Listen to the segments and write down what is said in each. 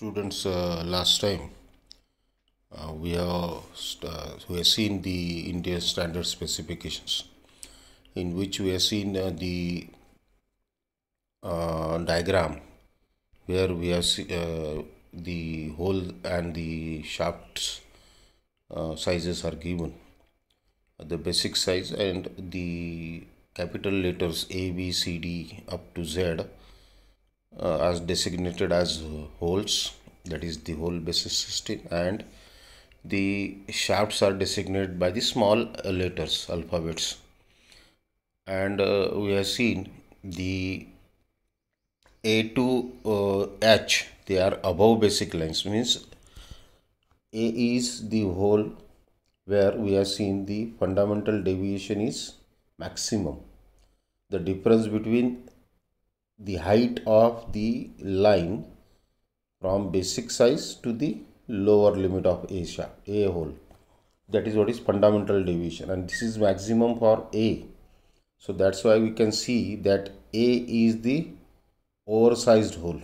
students uh, last time uh, we have uh, we have seen the Indian standard specifications in which we have seen uh, the uh, diagram where we have uh, the hole and the shafts sizes are given the basic size and the capital letters A B C D up to Z uh, designated as holes that is the whole basis system and the shafts are designated by the small letters alphabets and uh, we have seen the a to uh, h they are above basic lines means a is the hole where we have seen the fundamental deviation is maximum the difference between the height of the line from basic size to the lower limit of A A hole. That is what is fundamental deviation and this is maximum for A. So that's why we can see that A is the oversized hole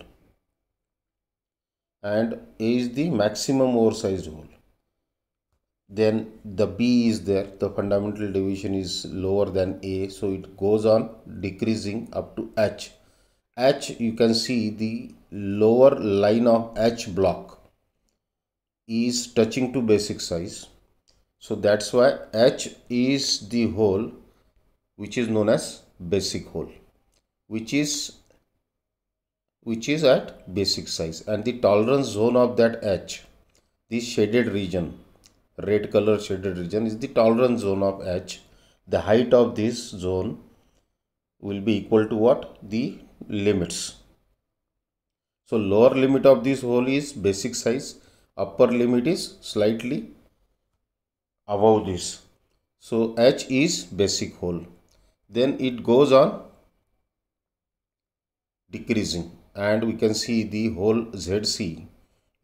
and A is the maximum oversized hole. Then the B is there, the fundamental deviation is lower than A so it goes on decreasing up to H H you can see the lower line of H block is touching to basic size so that's why H is the hole which is known as basic hole which is which is at basic size and the tolerance zone of that H the shaded region red color shaded region is the tolerance zone of H the height of this zone will be equal to what the limits. So lower limit of this hole is basic size, upper limit is slightly above this. So H is basic hole. Then it goes on decreasing and we can see the hole ZC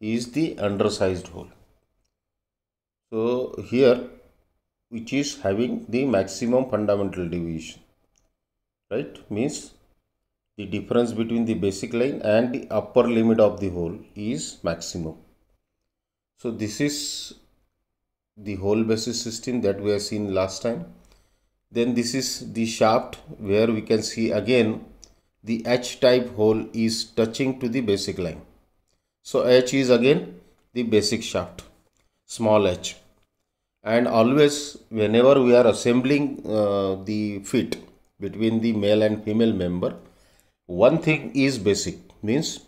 is the undersized hole. So here which is having the maximum fundamental deviation right means the difference between the basic line and the upper limit of the hole is maximum. So this is the hole basis system that we have seen last time. Then this is the shaft where we can see again the H type hole is touching to the basic line. So H is again the basic shaft small h and always whenever we are assembling uh, the feet between the male and female member one thing is basic means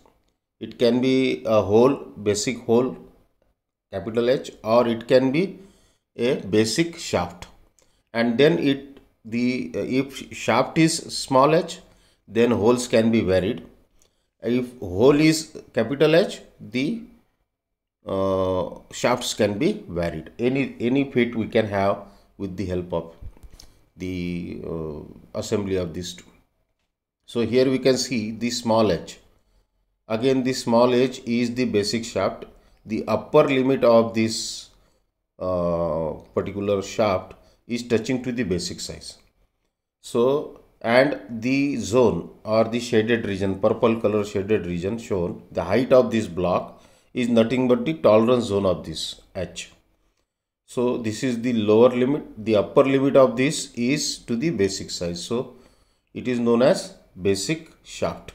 it can be a whole basic whole capital H or it can be a basic shaft and then it the uh, if shaft is small h then holes can be varied if hole is capital H the uh, shafts can be varied any any fit we can have with the help of the uh, assembly of these two so here we can see the small h. Again the small h is the basic shaft. The upper limit of this uh, particular shaft is touching to the basic size. So and the zone or the shaded region purple color shaded region shown the height of this block is nothing but the tolerance zone of this h. So this is the lower limit the upper limit of this is to the basic size. So it is known as basic shaft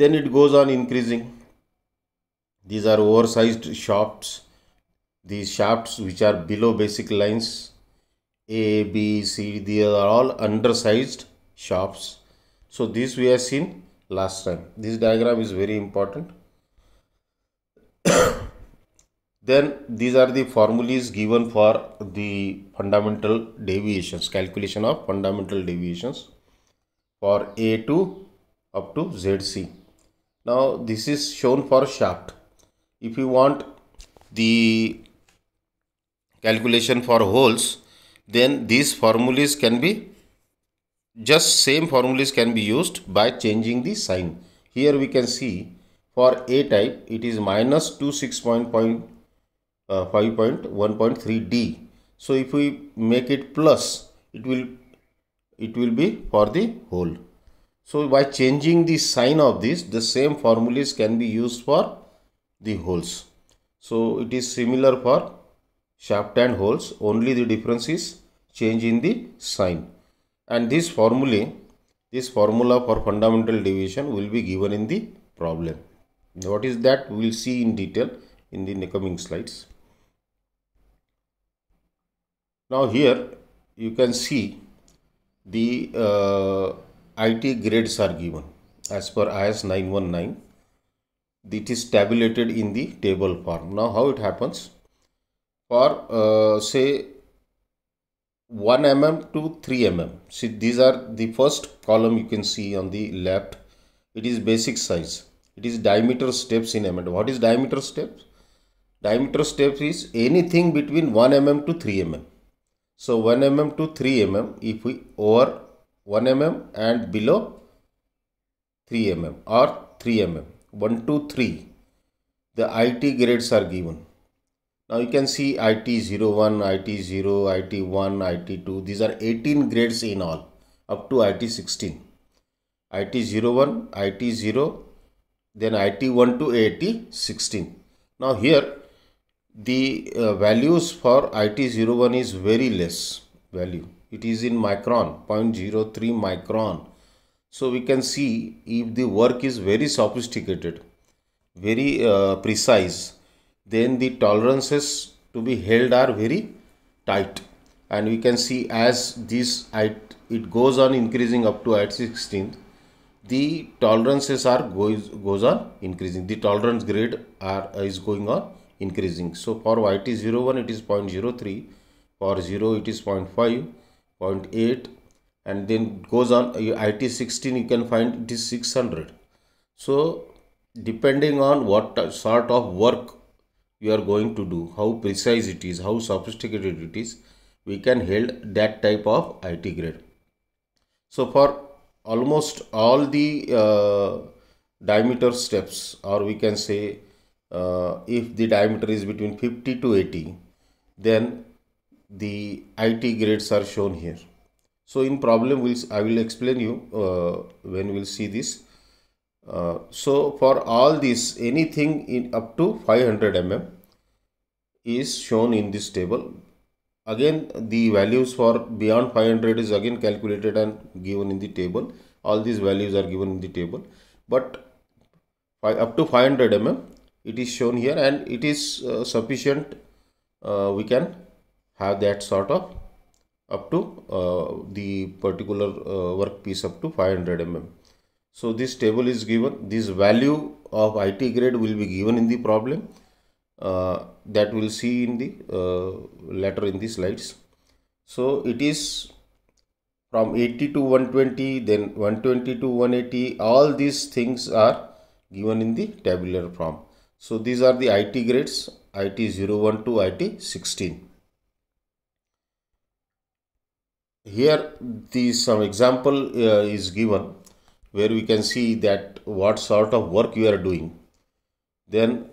then it goes on increasing these are oversized shafts these shafts which are below basic lines a b c these are all undersized shafts so this we have seen last time this diagram is very important then these are the formulas given for the fundamental deviations calculation of fundamental deviations for A2 up to ZC. Now this is shown for shaft. If you want the calculation for holes, then these formulas can be just same formulas can be used by changing the sign. Here we can see for A type it is minus 26.5.1.3 uh, D. So if we make it plus it will it will be for the whole. So by changing the sign of this, the same formulas can be used for the holes. So it is similar for shaft and holes, only the difference is change in the sign. And this formula, this formula for fundamental division will be given in the problem. What is that we will see in detail in the coming slides. Now here you can see the uh, IT grades are given as per IS 919 it is tabulated in the table form now how it happens for uh, say 1 mm to 3 mm see these are the first column you can see on the left it is basic size it is diameter steps in mm what is diameter steps diameter steps is anything between 1 mm to 3 mm so 1 mm to 3 mm if we over 1 mm and below 3 mm or 3 mm 1 to 3 the IT grades are given. Now you can see IT01, IT0, IT1, IT2 these are 18 grades in all up to IT16. IT01, IT0 then IT1 to IT16. Now here the uh, values for IT01 is very less value. It is in micron, 0.03 micron. So we can see if the work is very sophisticated, very uh, precise, then the tolerances to be held are very tight. And we can see as this it goes on increasing up to IT16, the tolerances are goes, goes on increasing. The tolerance grade are is going on increasing. So for yt 01 it is 0.03, for 0 it is 0 0.5, 0 0.8 and then goes on it 16 you can find it is 600. So depending on what sort of work you are going to do, how precise it is, how sophisticated it is, we can held that type of IT grade. So for almost all the uh, diameter steps or we can say uh, if the diameter is between 50 to 80 then the IT grades are shown here. So in problem we'll, I will explain you uh, when we'll see this. Uh, so for all this anything in up to 500 mm is shown in this table. Again the values for beyond 500 is again calculated and given in the table. All these values are given in the table. But up to 500 mm it is shown here and it is uh, sufficient uh, we can have that sort of up to uh, the particular uh, workpiece up to 500 mm so this table is given this value of IT grade will be given in the problem uh, that we'll see in the uh, later in the slides so it is from 80 to 120 then 120 to 180 all these things are given in the tabular form so these are the IT grades IT 01 to IT 16. Here the some example uh, is given where we can see that what sort of work you are doing. Then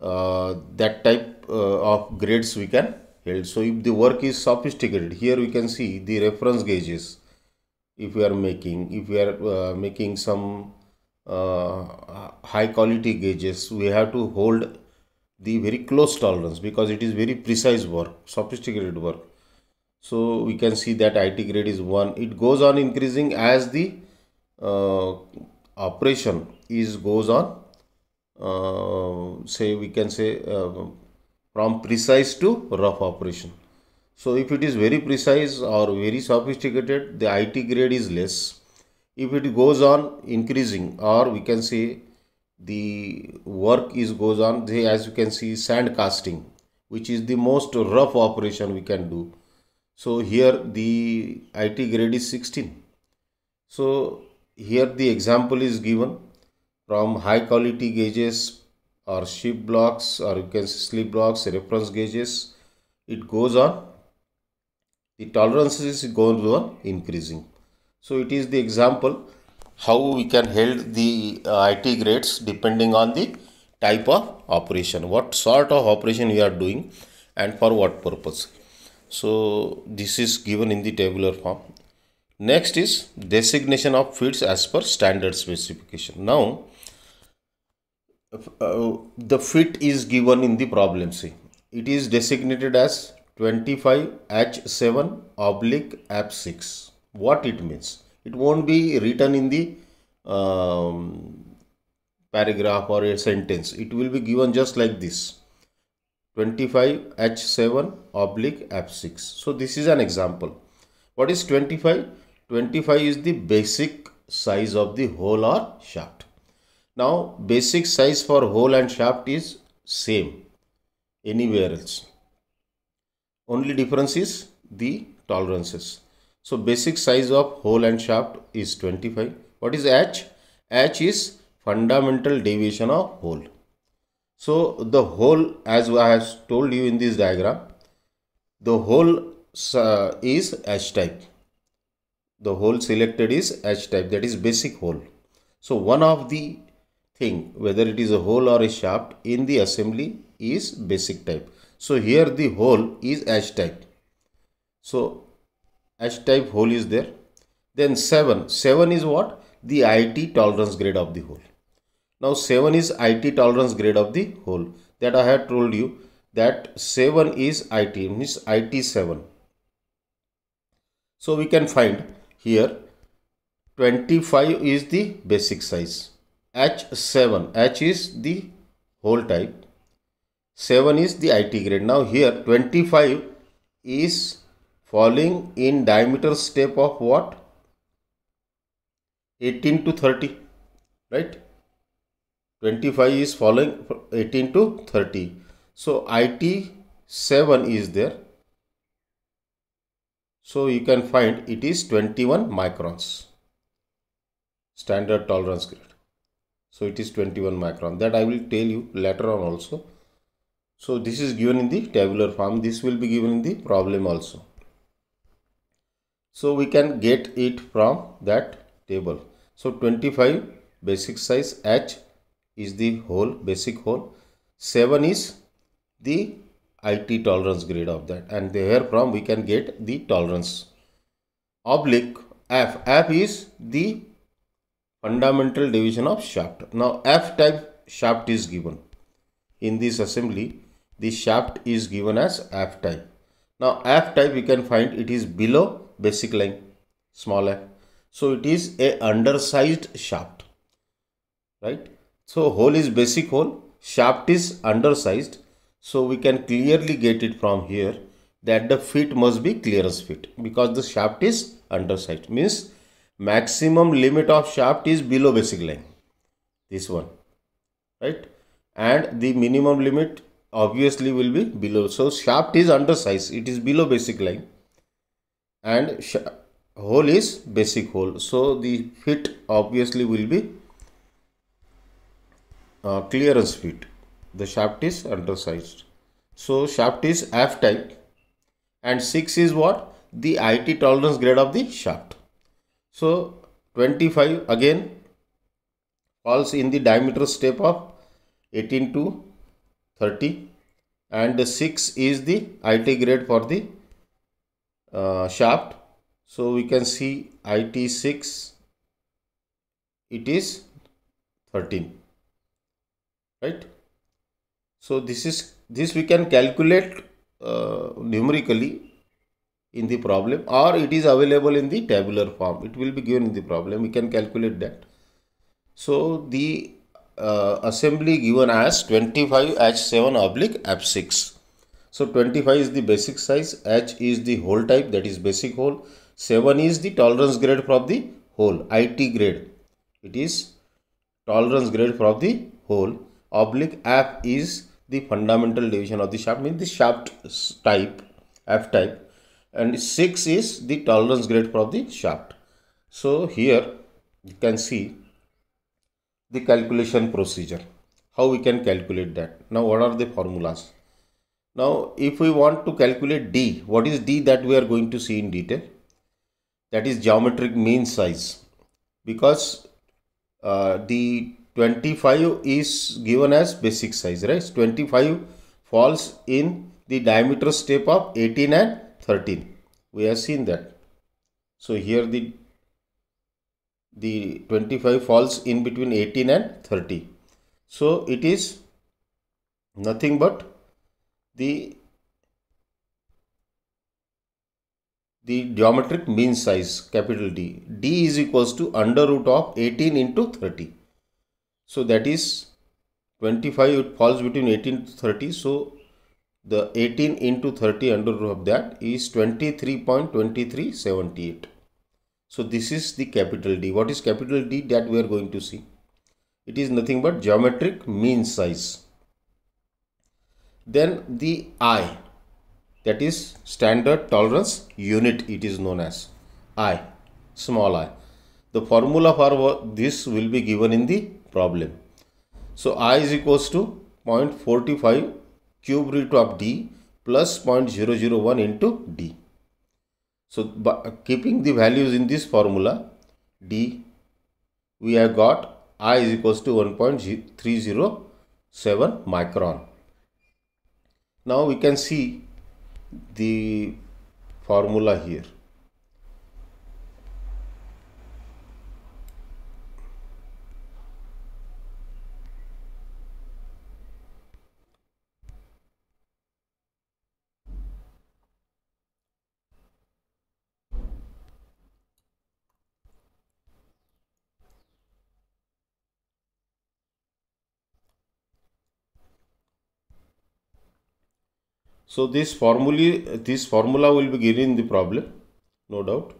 uh, that type uh, of grades we can held. So if the work is sophisticated, here we can see the reference gauges. If we are making, if we are uh, making some uh, high quality gauges we have to hold the very close tolerance because it is very precise work sophisticated work so we can see that IT grade is 1 it goes on increasing as the uh, operation is goes on uh, say we can say uh, from precise to rough operation so if it is very precise or very sophisticated the IT grade is less if it goes on increasing or we can say the work is goes on they, as you can see sand casting which is the most rough operation we can do so here the IT grade is 16 so here the example is given from high quality gauges or ship blocks or you can see slip blocks reference gauges it goes on the tolerances is going on increasing so it is the example how we can held the uh, IT grades depending on the type of operation, what sort of operation we are doing and for what purpose. So this is given in the tabular form. Next is designation of fields as per standard specification. Now uh, the fit is given in the problem C. It is designated as 25H7 oblique F6 what it means. It won't be written in the um, paragraph or a sentence. It will be given just like this. 25 H7 oblique F6. So this is an example. What is 25? 25 is the basic size of the hole or shaft. Now basic size for hole and shaft is same anywhere else. Only difference is the tolerances. So basic size of hole and shaft is 25. What is H? H is fundamental deviation of hole. So the hole as I have told you in this diagram, the hole uh, is H type. The hole selected is H type that is basic hole. So one of the thing whether it is a hole or a shaft in the assembly is basic type. So here the hole is H type. So H type hole is there. Then 7. 7 is what? The IT tolerance grade of the hole. Now 7 is IT tolerance grade of the hole. That I have told you that 7 is IT means IT 7. So we can find here 25 is the basic size. H7. H is the hole type. 7 is the IT grade. Now here 25 is falling in diameter step of what 18 to 30 right 25 is following 18 to 30 so it 7 is there so you can find it is 21 microns standard tolerance grade so it is 21 micron that i will tell you later on also so this is given in the tabular form this will be given in the problem also so we can get it from that table. So 25 basic size H is the hole, basic hole. 7 is the IT tolerance grade of that and there from we can get the tolerance. Oblique F. F is the fundamental division of shaft. Now F type shaft is given. In this assembly, the shaft is given as F type. Now F type we can find it is below basic line small a so it is a undersized shaft right so hole is basic hole shaft is undersized so we can clearly get it from here that the fit must be clearance fit because the shaft is undersized means maximum limit of shaft is below basic line this one right and the minimum limit obviously will be below so shaft is undersized it is below basic line and hole is basic hole so the fit obviously will be uh, clearance fit the shaft is undersized so shaft is F type and 6 is what the IT tolerance grade of the shaft so 25 again falls in the diameter step of 18 to 30 and 6 is the IT grade for the uh, shaft so we can see IT6 it is 13 right so this is this we can calculate uh, numerically in the problem or it is available in the tabular form it will be given in the problem we can calculate that so the uh, assembly given as 25h7 oblique f6 so 25 is the basic size, H is the hole type that is basic hole, 7 is the tolerance grade from the hole, IT grade. It is tolerance grade from the hole, oblique F is the fundamental division of the shaft, means the shaft type, F type and 6 is the tolerance grade from the shaft. So here you can see the calculation procedure, how we can calculate that. Now what are the formulas? Now, if we want to calculate D, what is D that we are going to see in detail? That is geometric mean size because uh, the 25 is given as basic size, right? 25 falls in the diameter step of 18 and 13. We have seen that. So here the the 25 falls in between 18 and 30. So it is nothing but the the geometric mean size capital D. D is equals to under root of 18 into 30. So that is 25 it falls between 18 to 30. So the 18 into 30 under root of that is 23.2378. So this is the capital D. What is capital D that we are going to see? It is nothing but geometric mean size then the I that is standard tolerance unit it is known as I small i the formula for this will be given in the problem so I is equals to 0.45 cube root of D plus 0.001 into D so keeping the values in this formula D we have got I is equals to 1.307 micron now we can see the formula here. So this formula, this formula will be given in the problem, no doubt.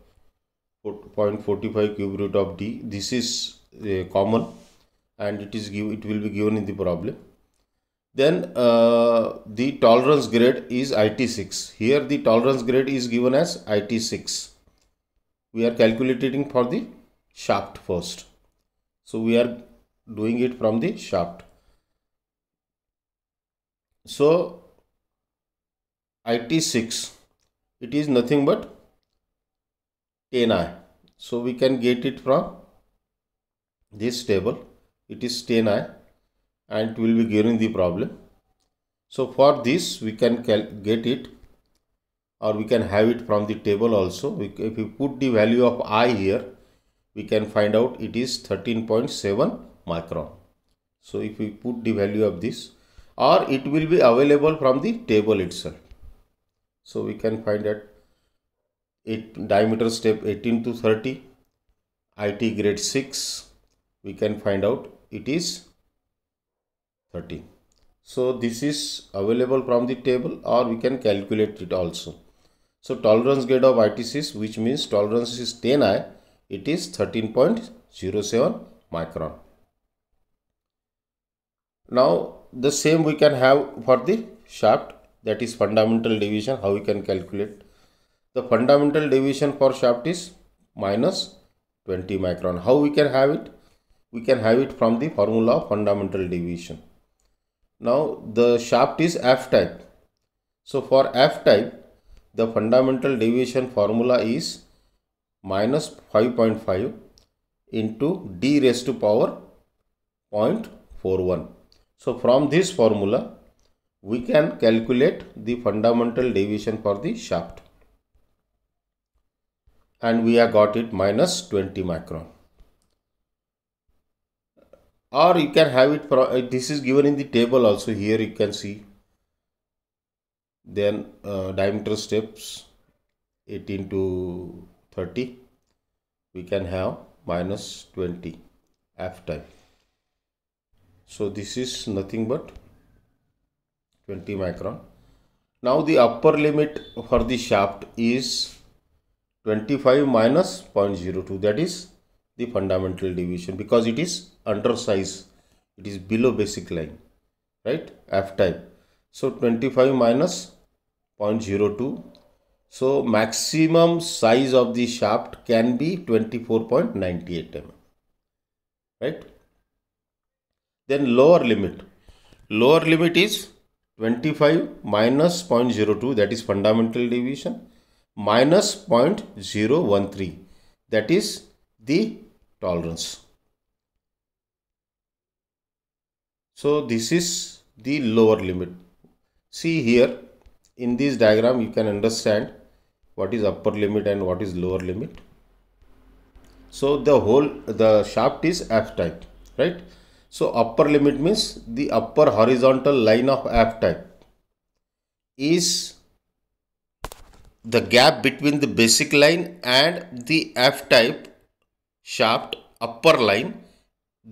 0.45 cube root of d. This is uh, common, and it is give it will be given in the problem. Then uh, the tolerance grade is IT6. Here the tolerance grade is given as IT6. We are calculating for the shaft first. So we are doing it from the shaft. So IT6 it is nothing but 10i so we can get it from this table it is 10i and it will be giving the problem so for this we can get it or we can have it from the table also we, if we put the value of i here we can find out it is 13.7 micron so if we put the value of this or it will be available from the table itself so we can find that it diameter step 18 to 30 IT grade 6 we can find out it is 30 so this is available from the table or we can calculate it also so tolerance grade of ITCs which means tolerance is 10i it is 13.07 micron now the same we can have for the shaft that is fundamental deviation how we can calculate the fundamental deviation for shaft is minus 20 micron how we can have it we can have it from the formula of fundamental deviation now the shaft is f type so for f type the fundamental deviation formula is minus 5.5 into d raised to power 0.41 so from this formula we can calculate the fundamental deviation for the shaft and we have got it minus 20 micron or you can have it from uh, this is given in the table also here you can see then uh, diameter steps 18 to 30 we can have minus 20 f time so this is nothing but 20 micron. Now the upper limit for the shaft is 25 minus 0.02 that is the fundamental deviation because it is undersize it is below basic line right f type so 25 minus 0.02 so maximum size of the shaft can be 24.98 mm right then lower limit lower limit is 25 minus 0.02 that is fundamental deviation minus 0.013 that is the tolerance. So this is the lower limit. See here in this diagram you can understand what is upper limit and what is lower limit. So the whole the shaft is F type right so upper limit means the upper horizontal line of F type is the gap between the basic line and the F type shaft upper line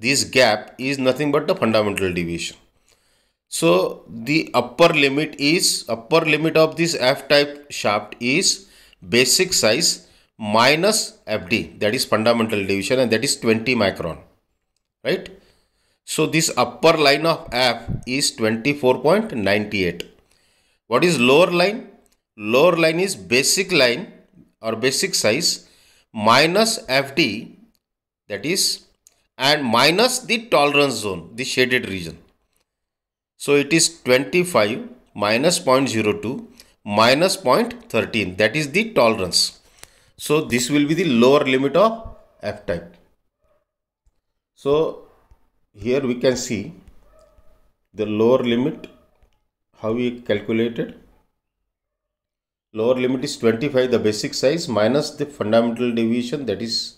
this gap is nothing but the fundamental deviation so the upper limit is upper limit of this F type shaft is basic size minus FD that is fundamental deviation and that is 20 micron right so this upper line of F is 24.98. What is lower line? Lower line is basic line or basic size minus FD that is and minus the tolerance zone, the shaded region. So it is 25 minus 0.02 minus 0.13 that is the tolerance. So this will be the lower limit of F type. So here we can see the lower limit how we calculated lower limit is 25 the basic size minus the fundamental deviation that is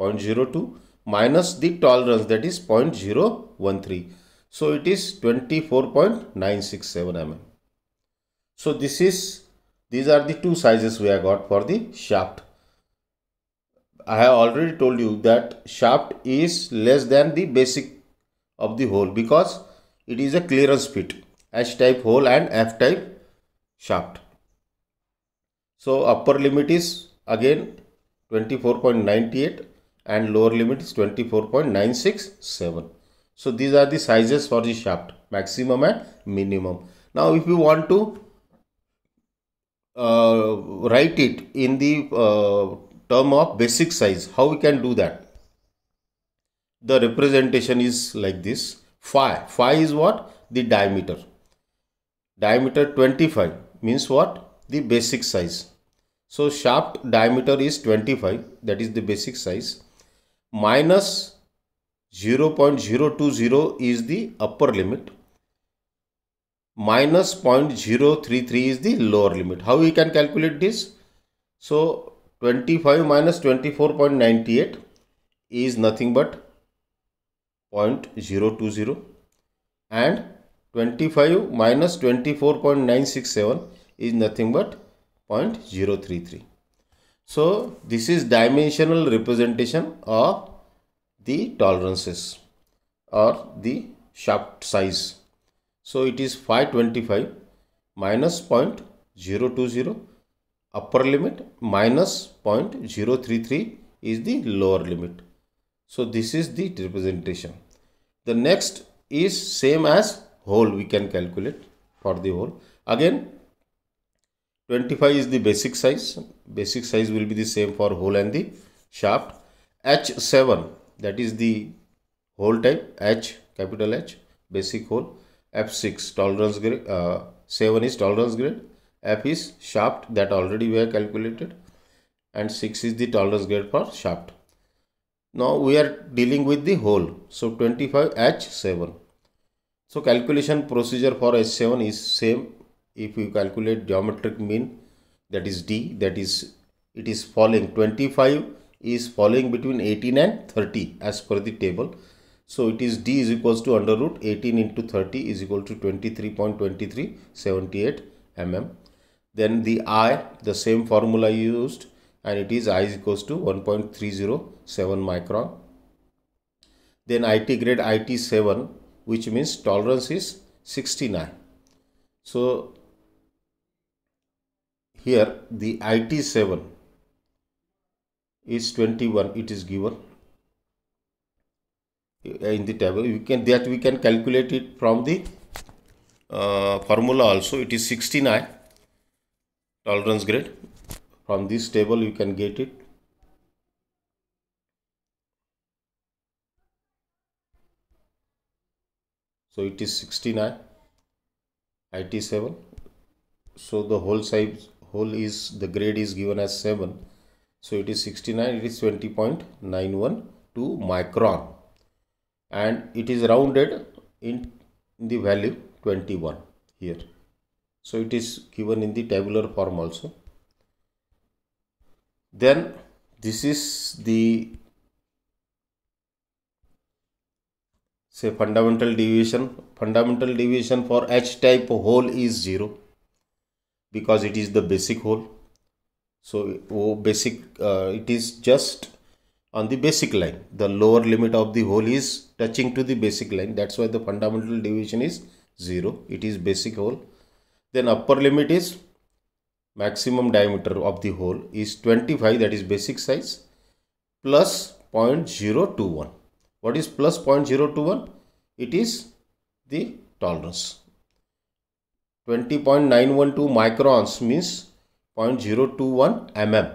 0.02 minus the tolerance that is 0.013 so it is 24.967 mm so this is these are the two sizes we have got for the shaft i have already told you that shaft is less than the basic of the hole because it is a clearance fit H-type hole and F-type shaft. So upper limit is again 24.98 and lower limit is 24.967. So these are the sizes for the shaft maximum and minimum. Now if you want to uh, write it in the uh, term of basic size, how we can do that? the representation is like this phi phi is what the diameter diameter 25 means what the basic size so shaft diameter is 25 that is the basic size minus 0.020 is the upper limit minus 0.033 is the lower limit how we can calculate this so 25 minus 24.98 is nothing but 0.020 and 25 minus 24.967 is nothing but 0.033. So this is dimensional representation of the tolerances or the shaft size. So it is 525 minus 0.020 upper limit minus 0.033 is the lower limit. So this is the representation. The next is same as whole we can calculate for the whole. Again 25 is the basic size. Basic size will be the same for hole and the shaft. H7 that is the hole type H capital H basic hole. F6 tolerance grade uh, 7 is tolerance grade. F is shaft that already we have calculated and 6 is the tolerance grade for shaft. Now we are dealing with the whole. So 25 H7. So calculation procedure for H7 is same. If you calculate geometric mean that is D that is it is falling 25 is falling between 18 and 30 as per the table. So it is D is equals to under root 18 into 30 is equal to 23.2378 mm. Then the I the same formula used and it is i is equals to 1.307 micron then IT grade IT7 which means tolerance is 69 so here the IT7 is 21 it is given uh, in the table we can that we can calculate it from the uh, formula also it is 69 tolerance grade from this table you can get it so it is 69 IT7 so the whole size whole is the grade is given as 7 so it is 69 it is 20.912 micron and it is rounded in the value 21 here so it is given in the tabular form also then this is the say fundamental deviation fundamental deviation for h type hole is 0 because it is the basic hole so oh, basic uh, it is just on the basic line the lower limit of the hole is touching to the basic line that's why the fundamental deviation is 0 it is basic hole then upper limit is maximum diameter of the hole is 25 that is basic size plus 0.021 what is plus 0.021 it is the tolerance 20.912 microns means 0.021 mm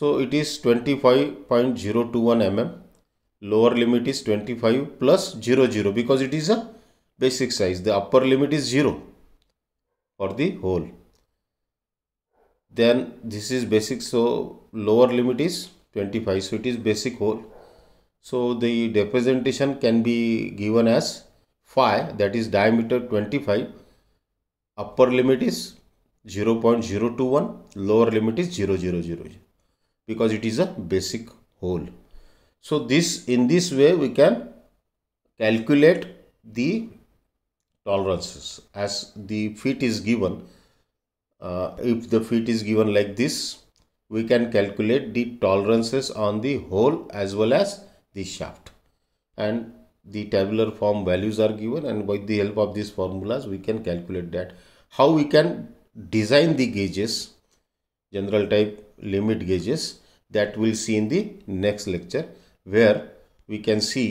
so it is 25.021 mm lower limit is 25 plus 00 because it is a basic size the upper limit is 0 for the whole then this is basic so lower limit is 25 so it is basic whole so the representation can be given as phi that is diameter 25 upper limit is 0.021 lower limit is 0000 because it is a basic hole. so this in this way we can calculate the tolerances as the fit is given uh, if the fit is given like this we can calculate the tolerances on the hole as well as the shaft and the tabular form values are given and by the help of these formulas we can calculate that how we can design the gauges general type limit gauges that we'll see in the next lecture where we can see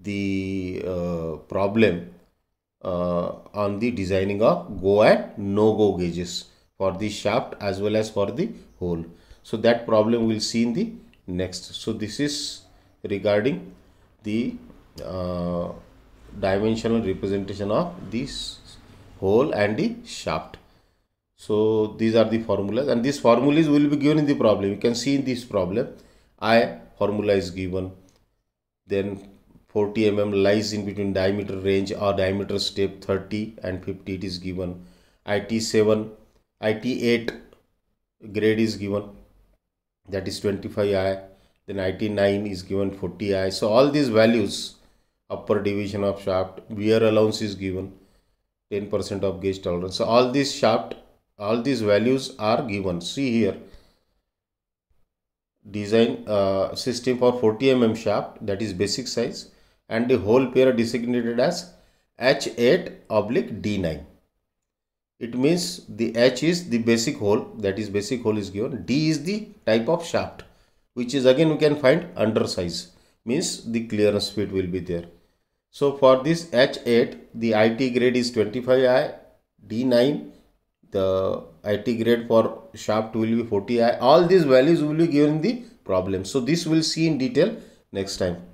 the uh, problem uh, on the designing of go and no go gauges for the shaft as well as for the hole so that problem we'll see in the next so this is regarding the uh, dimensional representation of this hole and the shaft so these are the formulas and these formulas will be given in the problem you can see in this problem i formula is given then 40 mm lies in between diameter range or diameter step 30 and 50 it is given. IT7, IT8 grade is given that is 25i then IT9 is given 40i. So all these values upper division of shaft wear allowance is given 10% of gauge tolerance. So all these shaft all these values are given see here design uh, system for 40 mm shaft that is basic size and the whole pair designated as H8 oblique D9. It means the H is the basic hole that is basic hole is given. D is the type of shaft which is again we can find undersize means the clearance fit will be there. So for this H8 the IT grade is 25i D9 the IT grade for shaft will be 40i all these values will be given in the problem. So this we'll see in detail next time.